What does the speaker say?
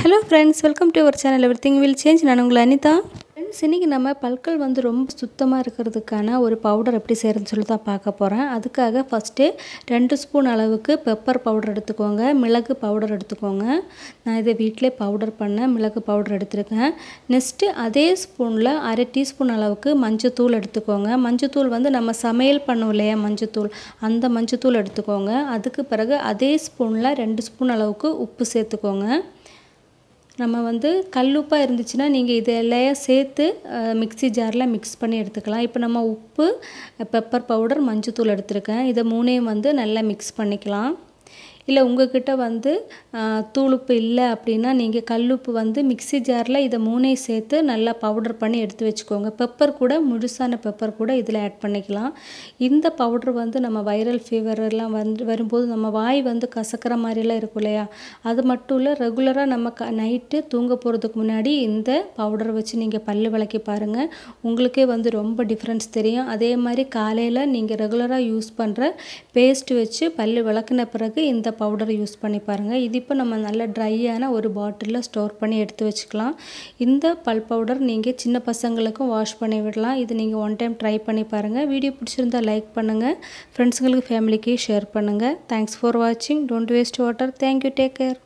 hello friends welcome to our channel everything will change நான் உங்களை Anitha friends இன்றைக்கி நம்ம பல்கள் வந்து ரொம்ப சுத்தமாக இருக்கிறதுக்கான ஒரு பவுடர் எப்படி செய்கிறதுன்னு சொல்லி தான் பார்க்க போகிறேன் அதுக்காக ஃபஸ்ட்டு ரெண்டு ஸ்பூன் அளவுக்கு பெப்பர் பவுடர் எடுத்துக்கோங்க மிளகு பவுடர் எடுத்துக்கோங்க நான் இதை வீட்டிலே பவுடர் பண்ணேன் மிளகு பவுடர் எடுத்துருக்கேன் நெக்ஸ்ட்டு அதே ஸ்பூனில் அரை டீஸ்பூன் அளவுக்கு மஞ்சத்தூள் எடுத்துக்கோங்க மஞ்சத்தூள் வந்து நம்ம சமையல் பண்ணோம் இல்லையா மஞ்சத்தூள் அந்த மஞ்சத்தூள் எடுத்துக்கோங்க அதுக்கு பிறகு அதே ஸ்பூனில் ரெண்டு ஸ்பூன் அளவுக்கு உப்பு சேர்த்துக்கோங்க நம்ம வந்து கல்லுப்பாக இருந்துச்சுன்னா நீங்கள் இது எல்லாம் சேர்த்து மிக்சி ஜாரில் மிக்ஸ் பண்ணி எடுத்துக்கலாம் இப்போ நம்ம உப்பு பெப்பர் பவுடர் மஞ்சத்தூள் எடுத்துருக்கேன் இதை மூணையும் வந்து நல்லா மிக்ஸ் பண்ணிக்கலாம் இல்லை உங்ககிட்ட வந்து தூளுப்பு இல்லை அப்படின்னா நீங்கள் கல்லுப்பு வந்து மிக்சி ஜாரில் இதை மூணையும் சேர்த்து நல்லா பவுடர் பண்ணி எடுத்து வச்சுக்கோங்க பெப்பர் கூட முழுசான பெப்பர் கூட இதில் ஆட் பண்ணிக்கலாம் இந்த பவுடர் வந்து நம்ம வைரல் ஃபீவர் எல்லாம் வந்து வரும்போது நம்ம வாய் வந்து கசக்கிற மாதிரிலாம் இருக்கும் இல்லையா அது மட்டும் இல்லை ரெகுலராக நம்ம க நைட்டு தூங்க போகிறதுக்கு முன்னாடி இந்த பவுடரை வச்சு நீங்கள் பல் விளக்கி பாருங்கள் உங்களுக்கே வந்து ரொம்ப டிஃப்ரென்ஸ் தெரியும் அதே மாதிரி காலையில் நீங்கள் ரெகுலராக யூஸ் பண்ணுற பேஸ்ட் வச்சு பல் விளக்குன பிறகு இந்த பவுடர் யூஸ் பண்ணி பாருங்கள் இது இப்போ நம்ம நல்ல ட்ரையான ஒரு பாட்டிலில் ஸ்டோர் பண்ணி எடுத்து வச்சுக்கலாம் இந்த பல் பவுடர் நீங்கள் சின்ன பசங்களுக்கும் வாஷ் பண்ணி விடலாம் இது நீங்கள் ஒன் டைம் ட்ரை பண்ணி பாருங்கள் வீடியோ பிடிச்சிருந்தால் லைக் பண்ணுங்கள் ஃப்ரெண்ட்ஸுங்களுக்கு ஃபேமிலிக்கு ஷேர் பண்ணுங்கள் தேங்க்ஸ் ஃபார் வாட்சிங் don't waste water thank you take care